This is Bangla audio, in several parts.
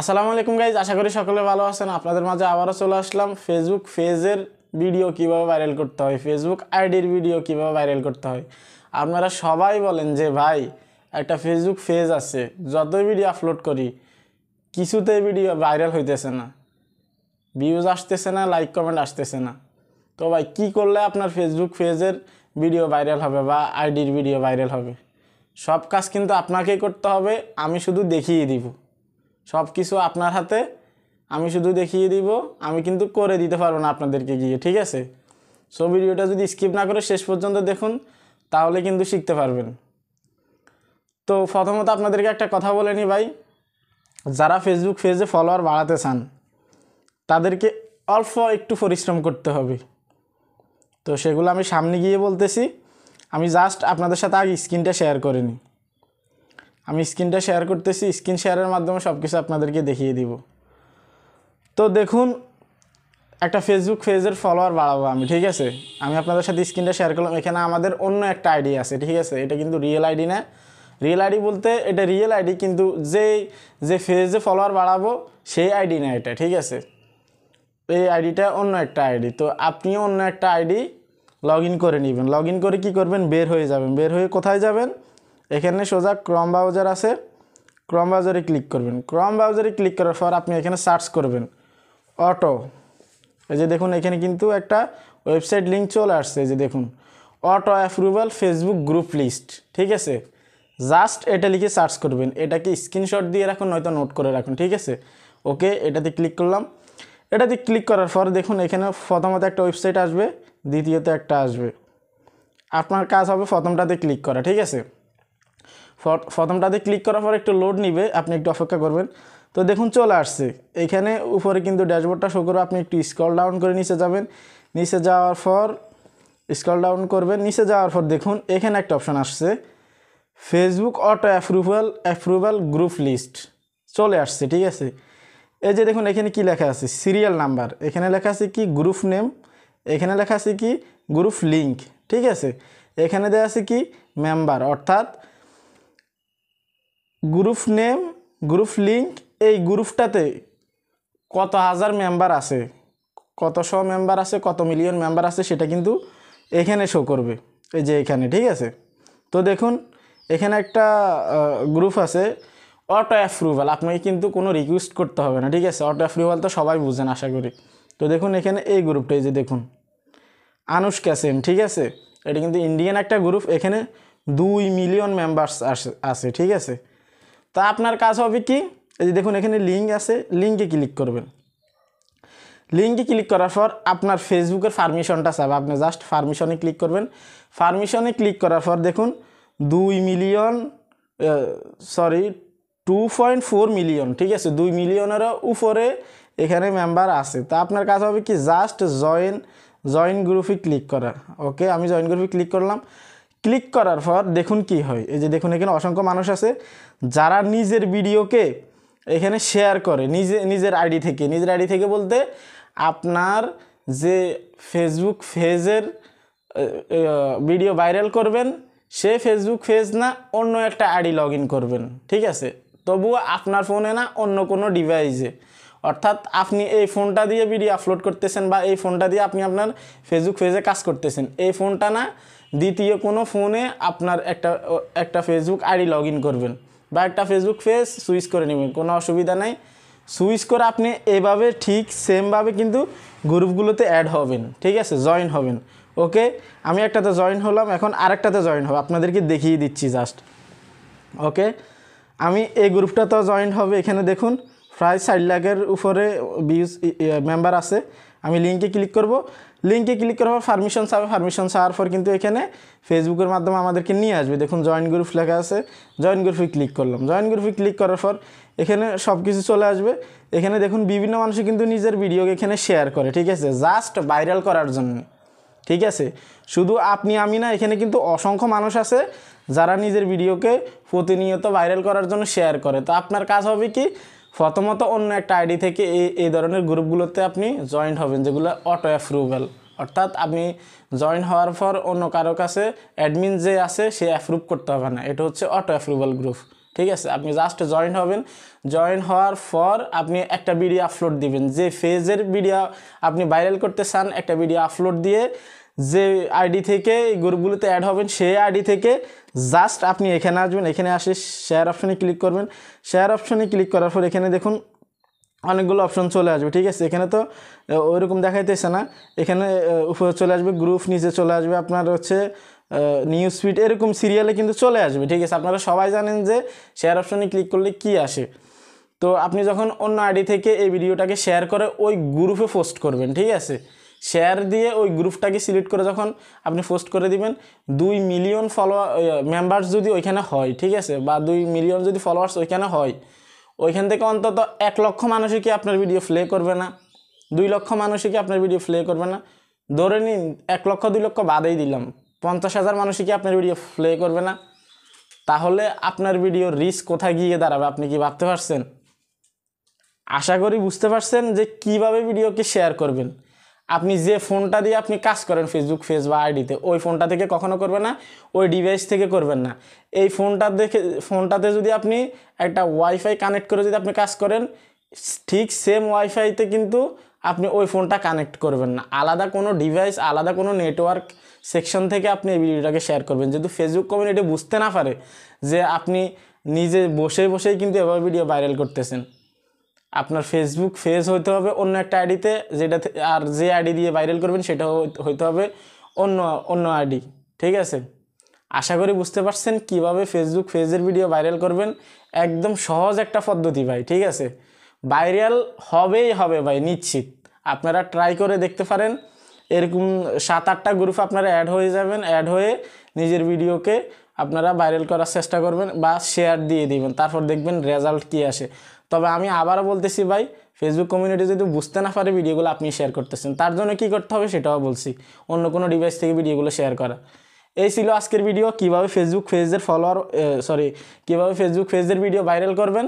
আসসালামু আলাইকুম গাইজ আশা করি সকলে ভালো আছেন আপনাদের মাঝে আবারও চলে আসলাম ফেসবুক ফেজের ভিডিও কিভাবে ভাইরাল করতে হয় ফেসবুক আইডির ভিডিও কিভাবে ভাইরাল করতে হয় আপনারা সবাই বলেন যে ভাই একটা ফেসবুক ফেজ আছে যত ভিডিও আপলোড করি কিছুতে ভিডিও ভাইরাল হইতেছে না ভিউজ আসতেছে না লাইক কমেন্ট আসতেছে না তো ভাই কি করলে আপনার ফেসবুক ফেজের ভিডিও ভাইরাল হবে বা আইডির ভিডিও ভাইরাল হবে সব কাজ কিন্তু আপনাকেই করতে হবে আমি শুধু দেখিয়ে দিব সব কিছু আপনার হাতে আমি শুধু দেখিয়ে দিব আমি কিন্তু করে দিতে পারবো না আপনাদেরকে গিয়ে ঠিক আছে সো ভিডিওটা যদি স্কিপ না করে শেষ পর্যন্ত দেখুন তাহলে কিন্তু শিখতে পারবেন তো প্রথমত আপনাদেরকে একটা কথা বলে নি ভাই যারা ফেসবুক পেজে ফলোয়ার বাড়াতে চান তাদেরকে অল্প একটু পরিশ্রম করতে হবে তো সেগুলো আমি সামনে গিয়ে বলতেছি আমি জাস্ট আপনাদের সাথে আগে স্ক্রিনটা শেয়ার করে নিই আমি স্ক্রিনটা শেয়ার করতেছি স্ক্রিন শেয়ারের মাধ্যমে সব কিছু আপনাদেরকে দেখিয়ে দিব তো দেখুন একটা ফেসবুক পেজের ফলোয়ার বাড়াবো আমি ঠিক আছে আমি আপনাদের সাথে স্ক্রিনটা শেয়ার করলাম এখানে আমাদের অন্য একটা আইডি আছে ঠিক আছে এটা কিন্তু রিয়েল আইডি না রিয়েল আইডি বলতে এটা রিয়েল আইডি কিন্তু যে যে ফেজে ফলোয়ার বাড়াবো সেই আইডি না এটা ঠিক আছে এই আইডিটা অন্য একটা আইডি তো আপনিও অন্য একটা আইডি লগ করে নেবেন লগ করে কি করবেন বের হয়ে যাবেন বের হয়ে কোথায় যাবেন এখানে সোজা ক্রম ব্রাউজার আছে ক্রম ব্রাউজারে ক্লিক করবেন ক্রম ব্রাউজারে ক্লিক করার পর আপনি এখানে সার্চ করবেন অটো এই যে দেখুন এখানে কিন্তু একটা ওয়েবসাইট লিঙ্ক চলে আসছে এই যে দেখুন auto approval Facebook group list ঠিক আছে জাস্ট এটা লিখে সার্চ করবেন এটাকে স্ক্রিনশট দিয়ে রাখুন নয়তো নোট করে রাখুন ঠিক আছে ওকে এটাতে ক্লিক করলাম এটাতে ক্লিক করার পর দেখুন এখানে প্রথমত একটা ওয়েবসাইট আসবে দ্বিতীয়তে একটা আসবে আপনার কাজ হবে প্রথমটাতে ক্লিক করা ঠিক আছে প্রথমটাতে ক্লিক করার পর একটু লোড নিবে আপনি একটু অপেক্ষা করবেন তো দেখুন চলে আসছে এখানে উপরে কিন্তু ড্যাশবোর্ডটা শো করে আপনি একটু স্কল ডাউন করে নিচে যাবেন নিচে যাওয়ার পর স্কল ডাউন করবেন নিচে যাওয়ার পর দেখুন এখানে একটা অপশান আসছে Facebook auto approval approval group list চলে আসছে ঠিক আছে এই যে দেখুন এখানে কি লেখা আছে সিরিয়াল নাম্বার এখানে লেখা আছে কি গ্রুপ নেম এখানে লেখা আছে কি গ্রুপ লিঙ্ক ঠিক আছে এখানে দেওয়া আছে কি মেম্বার অর্থাৎ গ্রুপ নেম গ্রুপ লিঙ্ক এই গ্রুপটাতে কত হাজার মেম্বার আছে কত শো মেম্বার আছে কত মিলিয়ন মেম্বার আছে সেটা কিন্তু এখানে শো করবে এই যে এখানে ঠিক আছে তো দেখুন এখানে একটা গ্রুপ আছে অটো অ্যাপ্রুভাল আপনাকে কিন্তু কোনো রিকোয়েস্ট করতে হবে না ঠিক আছে অটো অ্যাপ্রুভাল তো সবাই বুঝেন আশা করি তো দেখুন এখানে এই গ্রুপটা এই যে দেখুন আনুষ ক্যাসেম ঠিক আছে এটা কিন্তু ইন্ডিয়ান একটা গ্রুপ এখানে দুই মিলিয়ন মেম্বার্স আছে ঠিক আছে তা আপনার কাজ হবে কি এই যে দেখুন এখানে লিঙ্ক আছে লিঙ্কে ক্লিক করবেন লিঙ্কে ক্লিক করার পর আপনার ফেসবুকের পারমিশনটা চাবে আপনি জাস্ট পারমিশনে ক্লিক করবেন পারমিশনে ক্লিক করার পর দেখুন দুই million sorry two point four million ঠিক আছে দুই মিলিয়নেরও উপরে এখানে মেম্বার আছে তা আপনার কাজ হবে কি জাস্ট জয়েন জয়েন গ্রুপে ক্লিক করা ওকে আমি জয়েন গ্রুপে ক্লিক করলাম ক্লিক করার পর দেখুন কি হয় এই যে দেখুন এখানে অসংখ্য মানুষ আছে যারা নিজের ভিডিওকে এখানে শেয়ার করে নিজে নিজের আইডি থেকে নিজের আইডি থেকে বলতে আপনার যে ফেসবুক ফেজের ভিডিও ভাইরাল করবেন সে ফেসবুক ফেজ না অন্য একটা আইডি লগ করবেন ঠিক আছে তবুও আপনার ফোনে না অন্য কোনো ডিভাইসে অর্থাৎ আপনি এই ফোনটা দিয়ে ভিডিও আপলোড করতেছেন বা এই ফোনটা দিয়ে আপনি আপনার ফেসবুক পেজে কাজ করতেছেন এই ফোনটা না দ্বিতীয় কোনো ফোনে আপনার একটা একটা ফেসবুক আইডি লগ করবেন বা একটা ফেসবুক পেজ সুইচ করে নেবেন কোনো অসুবিধা নাই সুইচ করে আপনি এভাবে ঠিক সেমভাবে কিন্তু গ্রুপগুলোতে অ্যাড হবেন ঠিক আছে জয়েন হবেন ওকে আমি একটাতে জয়েন হলাম এখন আরেকটাতে জয়েন হবে আপনাদেরকে দেখিয়ে দিচ্ছি জাস্ট ওকে আমি এই গ্রুপটাতেও জয়েন হবে এখানে দেখুন প্রায় ষাট লাখের উপরে ভিউজ মেম্বার আছে আমি লিঙ্কে ক্লিক করব লিঙ্কে ক্লিক করার পর পারমিশন চাবে পারমিশন চাওয়ার পর কিন্তু এখানে ফেসবুকের মাধ্যমে আমাদেরকে নিয়ে আসবে দেখুন জয়েন গ্রুপ লেখা আছে জয়েন গ্রুপে ক্লিক করলাম জয়েন গ্রুপে ক্লিক করার পর এখানে সব কিছু চলে আসবে এখানে দেখুন বিভিন্ন মানুষ কিন্তু নিজের ভিডিওকে এখানে শেয়ার করে ঠিক আছে জাস্ট ভাইরাল করার জন্য ঠিক আছে শুধু আপনি আমি না এখানে কিন্তু অসংখ্য মানুষ আছে যারা নিজের ভিডিওকে প্রতিনিয়ত ভাইরাল করার জন্য শেয়ার করে তো আপনার কাজ হবে কি প্রথমত অন্য একটা আইডি থেকে এই এই ধরনের গ্রুপগুলোতে আপনি জয়েন্ট হবেন যেগুলো অটো অ্যাপ্রুভাল অর্থাৎ আপনি জয়েন হওয়ার পর অন্য কারো কাছে অ্যাডমিন যে আছে সে অ্যাপ্রুভ করতে হবে না এটা হচ্ছে অটো অ্যাপ্রুভাল গ্রুপ ঠিক আছে আপনি জাস্ট জয়েন হবেন জয়েন হওয়ার পর আপনি একটা ভিডিও আপলোড দিবেন যে ফেজের ভিডিও আপনি ভাইরাল করতে চান একটা ভিডিও আপলোড দিয়ে যে আইডি থেকে এই গ্রুপগুলোতে অ্যাড হবেন সেই আইডি থেকে জাস্ট আপনি এখানে আসবেন এখানে আসে শেয়ার অপশনে ক্লিক করবেন শেয়ার অপশনে ক্লিক করার পর এখানে দেখুন অনেকগুলো অপশন চলে আসবে ঠিক আছে এখানে তো ওইরকম দেখাইতেছে না এখানে উপরে চলে আসবে গ্রুপ নিচে চলে আসবে আপনার হচ্ছে নিউজ ফিড এরকম সিরিয়ালে কিন্তু চলে আসবে ঠিক আছে আপনারা সবাই জানেন যে শেয়ার অপশনে ক্লিক করলে কি আসে তো আপনি যখন অন্য আইডি থেকে এই ভিডিওটাকে শেয়ার করে ওই গ্রুপে পোস্ট করবেন ঠিক আছে শেয়ার দিয়ে ওই গ্রুপটাকে সিলেক্ট করে যখন আপনি পোস্ট করে দিবেন দুই মিলিয়ন ফলোয়ার মেম্বার্স যদি ওইখানে হয় ঠিক আছে বা দুই মিলিয়ন যদি ফলোয়ার্স ওইখানে হয় ওইখান থেকে অন্তত এক লক্ষ মানুষই কি আপনার ভিডিও প্লে করবে না দুই লক্ষ মানুষই কি আপনার ভিডিও প্লে করবে না ধরে নিন এক লক্ষ দুই লক্ষ বাদেই দিলাম পঞ্চাশ হাজার মানুষই কি আপনার ভিডিও প্লে করবে না তাহলে আপনার ভিডিও রিস্ক কোথায় গিয়ে দাঁড়াবে আপনি কি ভাবতে পারছেন আশা করি বুঝতে পারছেন যে কিভাবে ভিডিওকে শেয়ার করবেন আপনি যে ফোনটা দিয়ে আপনি কাজ করেন ফেসবুক ফেস বা আইডিতে ওই ফোনটা থেকে কখনো করবেন না ওই ডিভাইস থেকে করবেন না এই ফোনটা দেখে ফোনটাতে যদি আপনি একটা ওয়াইফাই কানেক্ট করে যদি আপনি কাজ করেন ঠিক সেম ওয়াইফাইতে কিন্তু আপনি ওই ফোনটা কানেক্ট করবেন না আলাদা কোনো ডিভাইস আলাদা কোনো নেটওয়ার্ক সেকশন থেকে আপনি এই ভিডিওটাকে শেয়ার করবেন যেহেতু ফেসবুক কমিউনিটি বুঝতে না পারে যে আপনি নিজে বসে বসেই কিন্তু এভাবে ভিডিও ভাইরাল করতেছেন আপনার ফেসবুক ফেস হইতে হবে অন্য একটা আইডিতে যেটা আর যে আইডি দিয়ে ভাইরাল করবেন সেটা হইতে হবে অন্য অন্য আইডি ঠিক আছে আশা করি বুঝতে পারছেন কিভাবে ফেসবুক ফেজের ভিডিও ভাইরাল করবেন একদম সহজ একটা পদ্ধতি ভাই ঠিক আছে ভাইরাল হবেই হবে ভাই নিশ্চিত আপনারা ট্রাই করে দেখতে পারেন এরকম সাত আটটা গ্রুপ আপনারা অ্যাড হয়ে যাবেন অ্যাড হয়ে নিজের ভিডিওকে আপনারা ভাইরাল করার চেষ্টা করবেন বা শেয়ার দিয়ে দিবেন তারপর দেখবেন রেজাল্ট কি আসে তবে আমি আবারও বলতেছি ভাই ফেসবুক কমিউনিটি যদি বুঝতে না পারে ভিডিওগুলো আপনি শেয়ার করতেছেন তার জন্য কি করতে হবে সেটাও বলছি অন্য কোনো ডিভাইস থেকে ভিডিওগুলো শেয়ার করা এই ছিল আজকের ভিডিও কিভাবে ফেসবুক পেজের ফলোয়ার সরি কিভাবে ফেসবুক পেজের ভিডিও ভাইরাল করবেন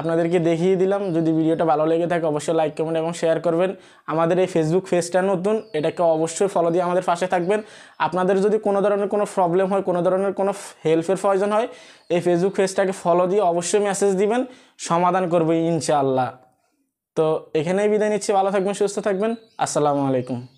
আপনাদেরকে দেখিয়ে দিলাম যদি ভিডিওটা ভালো লেগে থাকে অবশ্যই লাইক কমেন্ট এবং শেয়ার করবেন আমাদের এই ফেসবুক পেজটা নতুন এটাকে অবশ্যই ফলো দিয়ে আমাদের পাশে থাকবেন আপনাদের যদি কোনো ধরনের কোনো প্রবলেম হয় কোনো ধরনের কোনো হেল্পের প্রয়োজন হয় এই ফেসবুক পেজটাকে ফলো দিয়ে অবশ্যই মেসেজ দিবেন সমাধান করবো ইনশাআল্লাহ তো এখানেই বিদায় নিচ্ছি ভালো থাকবেন সুস্থ থাকবেন আসসালামু আলাইকুম